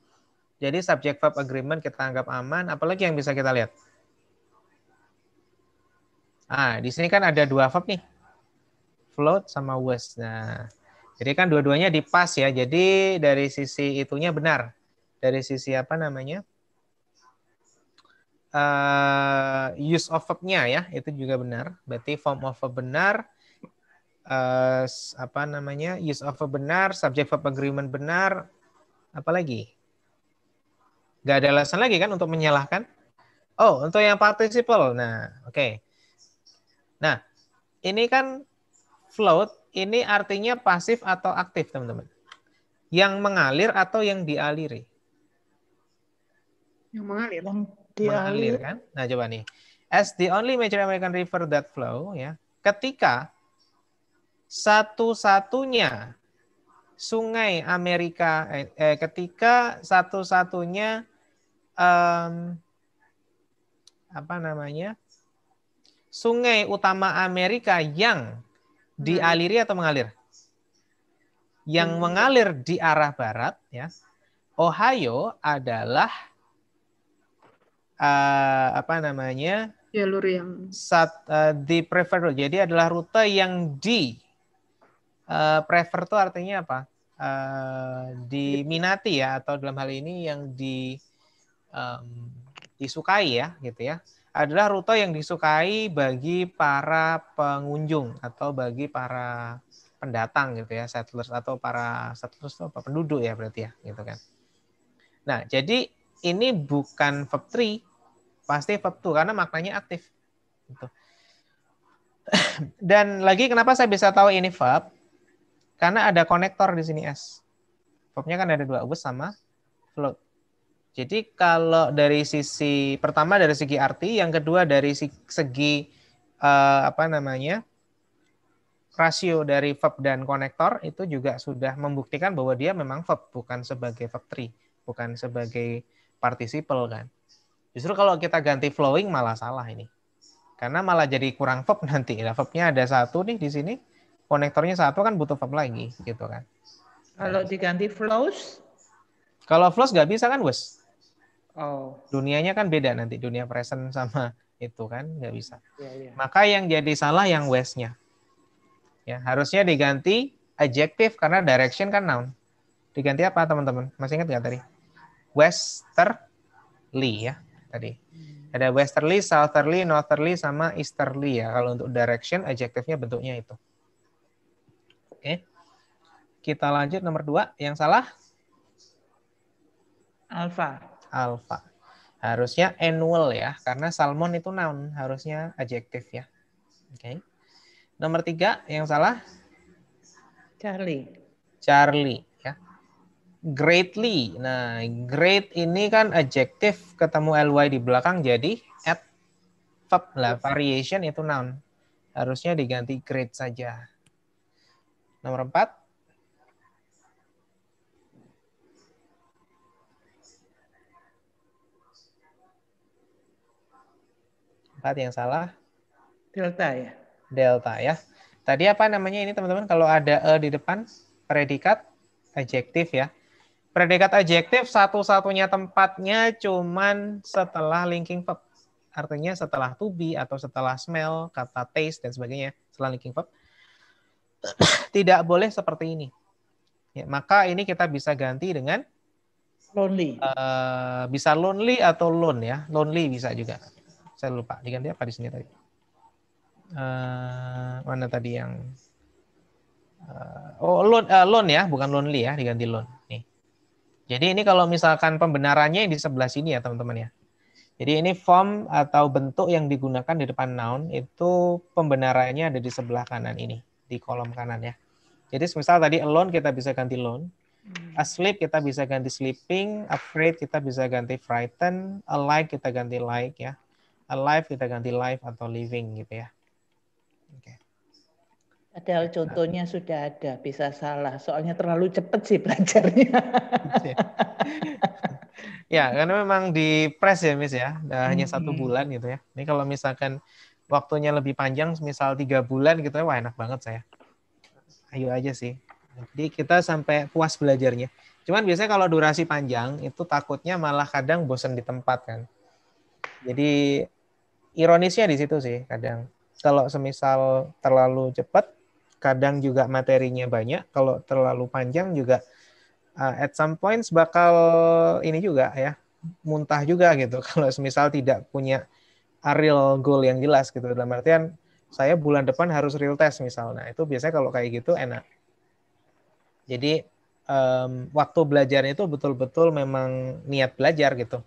Jadi subjek verb agreement kita anggap aman, apalagi yang bisa kita lihat. Ah, di sini kan ada dua verb nih. Float sama was. Nah, jadi kan dua-duanya dipas ya. Jadi dari sisi itunya benar. Dari sisi apa namanya? uh, use of verb-nya ya, itu juga benar. Berarti form of verb benar, uh, apa namanya, use of verb benar, subject verb agreement benar, apalagi? Gak ada alasan lagi kan untuk menyalahkan? Oh, untuk yang participle. Nah, oke. Okay. Nah, ini kan float, ini artinya pasif atau aktif, teman-teman. Yang mengalir atau yang dialiri? Yang mengalir the mengalir kan? Nah coba nih, as the only major American river that flow ya, ketika satu-satunya sungai Amerika eh, eh ketika satu-satunya um, apa namanya sungai utama Amerika yang dialiri atau mengalir yang hmm. mengalir di arah barat ya Ohio adalah uh, apa namanya jalur yang sat, uh, di prefer jadi adalah rute yang di uh, eh, prefer itu artinya apa uh, diminati ya atau dalam hal ini yang di um, disukai ya gitu ya adalah rute yang disukai bagi para pengunjung atau bagi para pendatang gitu ya settlers atau para settlers itu apa penduduk ya berarti ya gitu kan nah jadi ini bukan verb 3 pasti verb to karena maknanya aktif. Gitu. Dan lagi kenapa saya bisa tahu ini verb? Karena ada konektor di sini S. Verbnya kan ada dua, was sama float. Jadi kalau dari sisi pertama dari segi arti, yang kedua dari segi uh, apa namanya rasio dari verb dan konektor itu juga sudah membuktikan bahwa dia memang verb bukan sebagai verb tree, bukan sebagai participle kan. Justru kalau kita ganti flowing malah salah ini. Karena malah jadi kurang verb nanti. Nah, verbnya ada satu nih di sini, konektornya satu kan butuh verb lagi gitu kan. Kalau diganti flows? Kalau flows nggak bisa kan, Wes? Oh. Dunianya kan beda nanti, dunia present sama itu kan nggak bisa. Yeah, yeah. Maka yang jadi salah yang Wes-nya. Ya, harusnya diganti adjective karena direction kan noun. Diganti apa teman-teman? Masih ingat nggak tadi? Westerly ya tadi. Hmm. Ada westerly, southerly, northerly, sama easterly ya. Kalau untuk direction, adjektifnya bentuknya itu. Oke. Kita lanjut nomor dua. Yang salah? Alpha. Alpha. Harusnya annual ya, karena salmon itu noun. Harusnya adjektif ya. Oke. Nomor tiga, yang salah? Charlie. Charlie greatly. Nah, great ini kan adjektif ketemu ly di belakang jadi adverb lah. Variation itu noun. Harusnya diganti great saja. Nomor empat. Empat yang salah. Delta ya. Delta ya. Tadi apa namanya ini teman-teman? Kalau ada e di depan, predikat, adjektif ya. Predikat adjektif satu-satunya tempatnya cuman setelah linking verb. Artinya setelah to be atau setelah smell, kata taste dan sebagainya, setelah linking verb. Tidak boleh seperti ini. Ya, maka ini kita bisa ganti dengan lonely. Uh, bisa lonely atau lone ya. Lonely bisa juga. Saya lupa diganti apa di sini tadi. Uh, mana tadi yang uh, oh lone uh, lone ya, bukan lonely ya, diganti lone. Jadi ini kalau misalkan pembenarannya yang di sebelah sini ya teman-teman ya. Jadi ini form atau bentuk yang digunakan di depan noun itu pembenarannya ada di sebelah kanan ini, di kolom kanan ya. Jadi misal tadi alone kita bisa ganti loan, hmm. asleep kita bisa ganti sleeping, afraid kita bisa ganti frightened, alive kita ganti like ya. Alive kita ganti life atau living gitu ya. Padahal iya. contohnya sudah ada, bisa salah. Soalnya terlalu cepat sih belajarnya. Iya. ya, karena memang di press ya, Miss ya. Hanya satu bulan gitu ya. Ini kalau misalkan waktunya lebih panjang, misal tiga bulan gitu ya, wah enak banget saya. Ayo aja sih. Jadi kita sampai puas belajarnya. Cuman biasanya kalau durasi panjang, itu takutnya malah kadang bosen di tempat kan. Jadi ironisnya di situ sih kadang. Kalau semisal terlalu cepat, kadang juga materinya banyak kalau terlalu panjang juga uh, at some points bakal ini juga ya muntah juga gitu kalau misal tidak punya real goal yang jelas gitu dalam artian saya bulan depan harus real test misalnya itu biasanya kalau kayak gitu enak jadi um, waktu belajarnya itu betul-betul memang niat belajar gitu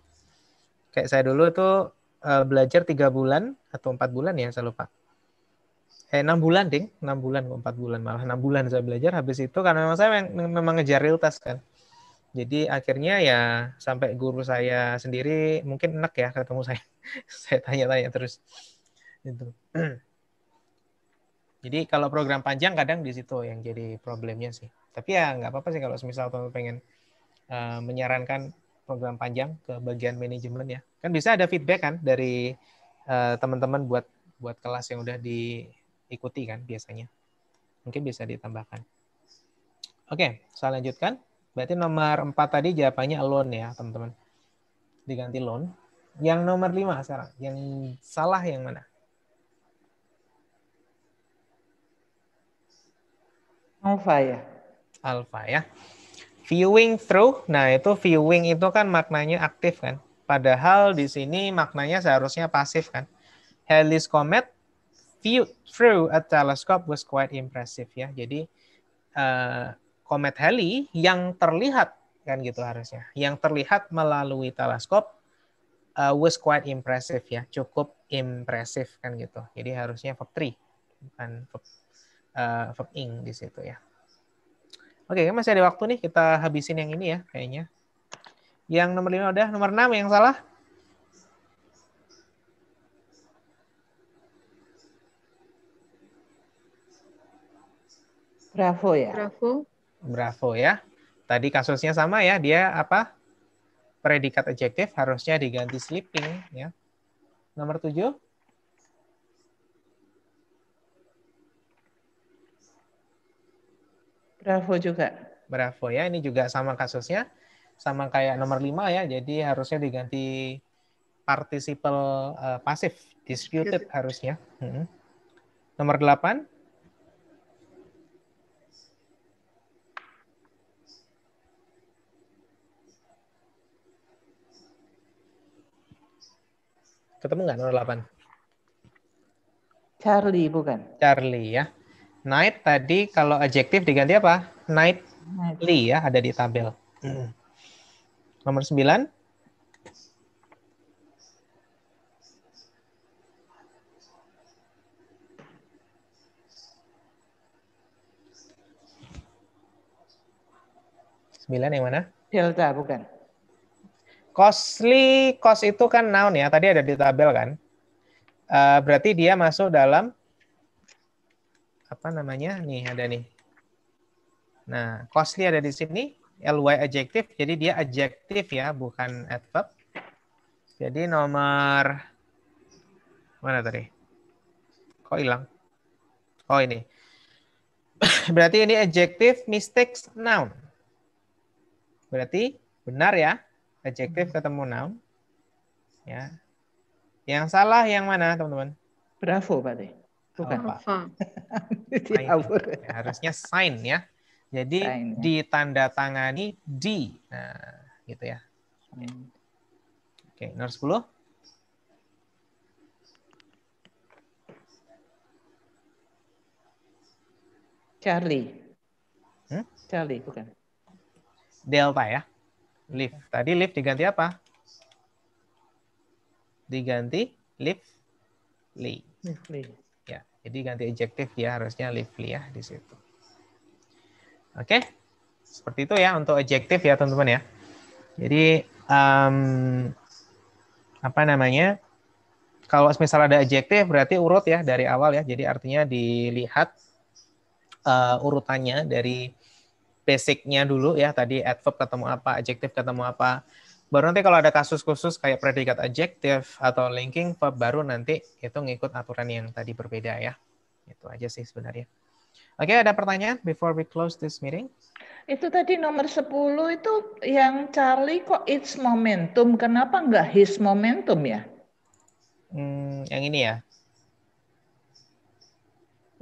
kayak saya dulu itu uh, eh, belajar tiga bulan atau empat bulan ya saya lupa eh, 6 bulan ding 6 bulan 4 bulan malah 6 bulan saya belajar habis itu karena memang saya memang ngejar real test kan jadi akhirnya ya sampai guru saya sendiri mungkin enak ya ketemu saya saya tanya-tanya terus itu jadi kalau program panjang kadang di situ yang jadi problemnya sih tapi ya nggak apa-apa sih kalau misal teman pengen uh, menyarankan program panjang ke bagian manajemen ya kan bisa ada feedback kan dari eh, teman-teman uh, buat buat kelas yang udah di ikuti kan biasanya. Mungkin bisa ditambahkan. Oke, saya lanjutkan. Berarti nomor 4 tadi jawabannya alone ya, teman-teman. Diganti loan. Yang nomor 5 sekarang, yang salah yang mana? Alpha ya. Alpha ya. Viewing through, nah itu viewing itu kan maknanya aktif kan. Padahal di sini maknanya seharusnya pasif kan. Helis Comet View through a telescope was quite impressive ya. Jadi uh, eh, komet Halley yang terlihat kan gitu harusnya, yang terlihat melalui teleskop uh, was quite impressive ya, cukup impresif kan gitu. Jadi harusnya verb 3 bukan verb uh, verb ing di situ ya. Oke, masih ada waktu nih kita habisin yang ini ya kayaknya. Yang nomor lima udah, nomor enam yang salah. Bravo ya. Bravo. Bravo ya. Tadi kasusnya sama ya, dia apa? Predikat adjektif harusnya diganti sleeping ya. Nomor tujuh. Bravo juga. Bravo ya, ini juga sama kasusnya. Sama kayak nomor lima ya, jadi harusnya diganti participle uh, pasif, disputed harusnya. Hmm. Nomor 8. Ketemu nggak nomor 8? Charlie bukan. Charlie ya. Night tadi kalau adjektif diganti apa? Night. Nightly ya ada di tabel. Hmm. Nomor 9? Sembilan yang mana? Delta, bukan. Costly cost itu kan noun ya. Tadi ada di tabel kan. Uh, berarti dia masuk dalam apa namanya? Nih ada nih. Nah, costly ada di sini. LY adjective. Jadi dia adjective ya, bukan adverb. Jadi nomor mana tadi? Kok hilang? Oh ini. Berarti ini adjective, mistakes, noun. Berarti benar ya? adjektif hmm. ketemu noun. Ya. Yang salah yang mana, teman-teman? Bravo, Pak De. Bukan, Pak. harusnya sign ya. Jadi sign, ya. ditandatangani di. Nah, gitu ya. Hmm. Oke, nomor 10. Charlie. Hmm? Charlie, bukan. Delta ya. Lift. Tadi lift diganti apa? Diganti lift lee. Ya, jadi ganti adjektif ya harusnya lift lee ya di situ. Oke. Seperti itu ya untuk adjektif ya teman-teman ya. Jadi um, apa namanya? Kalau misalnya ada adjektif berarti urut ya dari awal ya. Jadi artinya dilihat uh, urutannya dari basicnya dulu ya tadi adverb ketemu apa, adjektif ketemu apa. Baru nanti kalau ada kasus khusus kayak predikat adjektif atau linking verb baru nanti itu ngikut aturan yang tadi berbeda ya. Itu aja sih sebenarnya. Oke, ada pertanyaan before we close this meeting? Itu tadi nomor 10 itu yang Charlie kok it's momentum, kenapa nggak his momentum ya? Hmm, yang ini ya,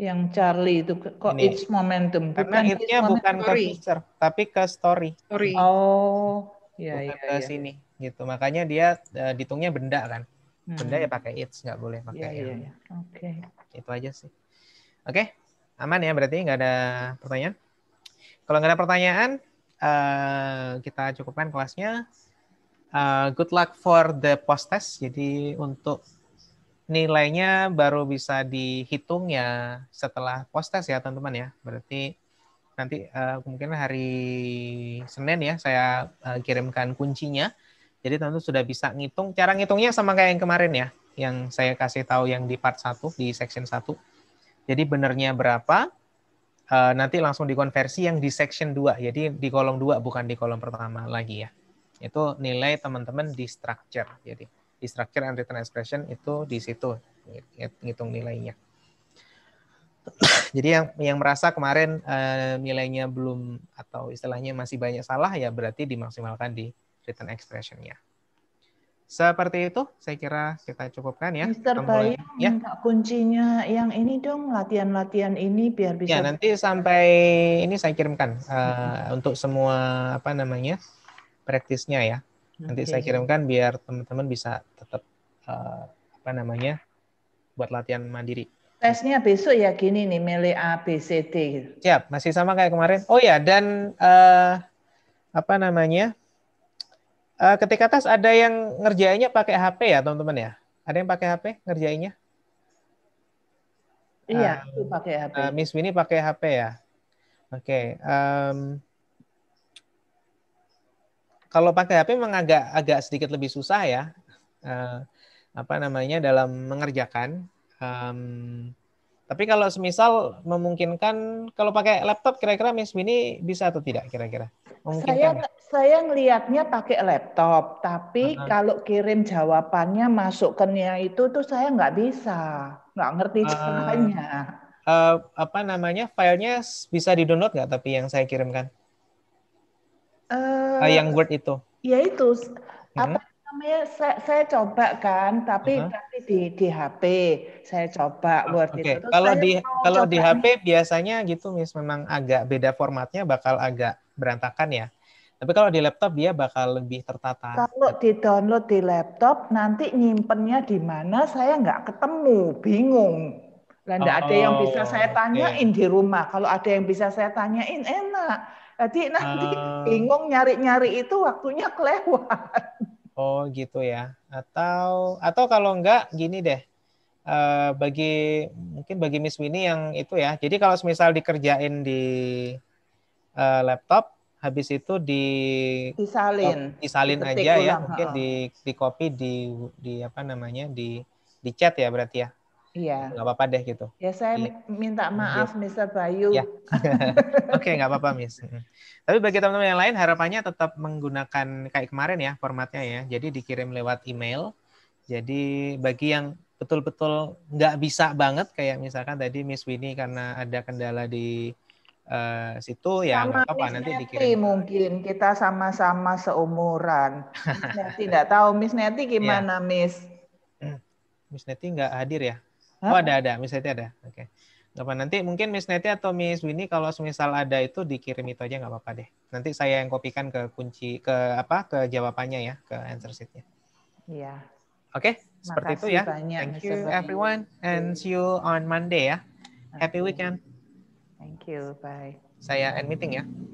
yang Charlie itu kok Ini. it's momentum bukan karena momentum. bukan ke picture tapi ke story. story. Oh, ya bukan iya. Ke ya. sini gitu. Makanya dia uh, eh, ditungnya benda kan. Hmm. Benda ya pakai it's nggak boleh pakai. Iya, iya, iya. Oke. Okay. Itu aja sih. Oke. Okay. Aman ya berarti nggak ada pertanyaan? Kalau nggak ada pertanyaan uh, kita cukupkan kelasnya. Uh, good luck for the post test. Jadi untuk nilainya baru bisa dihitung ya setelah post test ya teman-teman ya. Berarti nanti uh, kemungkinan hari Senin ya saya uh, kirimkan kuncinya. Jadi tentu sudah bisa ngitung. Cara ngitungnya sama kayak yang kemarin ya, yang saya kasih tahu yang di part 1, di section 1. Jadi benarnya berapa, uh, nanti langsung dikonversi yang di section 2. Jadi di kolom 2 bukan di kolom pertama lagi ya. Itu nilai teman-teman di structure. Jadi di structure and return expression itu di situ ngitung nilainya. Jadi yang yang merasa kemarin eh, nilainya belum atau istilahnya masih banyak salah ya berarti dimaksimalkan di return expressionnya. Seperti itu, saya kira kita cukupkan ya. Mister Bayu ya. kuncinya yang ini dong, latihan-latihan ini biar bisa. Ya nanti sampai ini saya kirimkan uh, untuk semua apa namanya praktisnya ya. Nanti okay. saya kirimkan biar teman-teman bisa tetap uh, apa namanya buat latihan mandiri. Tesnya besok ya gini nih, milih A, B, C, D. Siap, masih sama kayak kemarin. Oh ya, dan uh, apa namanya, uh, ketika tes ada yang ngerjainnya pakai HP ya teman-teman ya? Ada yang pakai HP ngerjainnya? Iya, um, itu pakai HP. Uh, Miss Winnie pakai HP ya? Oke, okay, um, kalau pakai HP memang agak agak sedikit lebih susah ya uh, apa namanya dalam mengerjakan. Um, tapi kalau semisal memungkinkan kalau pakai laptop kira-kira Miss Mini bisa atau tidak kira-kira? Saya ya? saya ngelihatnya pakai laptop, tapi uh -huh. kalau kirim jawabannya masuk ke masukkannya itu tuh saya nggak bisa, nggak ngerti ah. caranya. Uh, uh, apa namanya filenya bisa di download nggak tapi yang saya kirimkan? Uh, uh, yang word itu. Ya itu apa hmm. namanya? Saya, saya coba kan, tapi uh mm-hmm. -huh. tapi di di HP saya coba ah, word okay. itu. kalau di kalau di HP biasanya gitu, misalnya memang agak beda formatnya, bakal agak berantakan ya. Tapi kalau di laptop dia bakal lebih tertata. Kalau di download di laptop nanti nyimpennya di mana saya nggak ketemu, bingung. Lah oh, ada yang bisa oh, saya tanyain okay. di rumah. Kalau ada yang bisa saya tanyain enak. Jadi nanti uh, bingung nyari-nyari itu waktunya kelewat. Oh gitu ya. Atau atau kalau enggak gini deh. Uh, bagi mungkin bagi Miss Winnie yang itu ya. Jadi kalau misal dikerjain di uh, laptop, habis itu di disalin, oh, disalin aja ya. Mungkin di di copy di di apa namanya di di chat ya berarti ya. Iya. Nggak apa-apa deh gitu. Ya saya iya. minta iya. maaf yes. Bayu. Ya. Oke, okay, nggak apa-apa Miss. Tapi bagi teman-teman yang lain harapannya tetap menggunakan kayak kemarin ya formatnya ya. Jadi dikirim lewat email. Jadi bagi yang betul-betul nggak bisa banget kayak misalkan tadi Miss Winnie karena ada kendala di Uh, situ ya nggak apa-apa nanti Neti dikirim. Mungkin kita sama-sama seumuran. Tidak tahu Miss Neti iya. gimana yeah. Miss? Mm. Miss Neti nggak hadir ya? Oh ada ada, Miss Neti ada. Oke. Okay. apa nanti mungkin Miss Neti atau Miss Winnie kalau semisal ada itu dikirim itu aja nggak apa-apa deh. Nanti saya yang kopikan ke kunci ke apa ke jawabannya ya ke answer sheetnya. Iya. Oke, okay, seperti itu ya. Banyak, Thank you everyone and see you on Monday ya. Happy weekend. Thank you. Bye. Saya end meeting ya.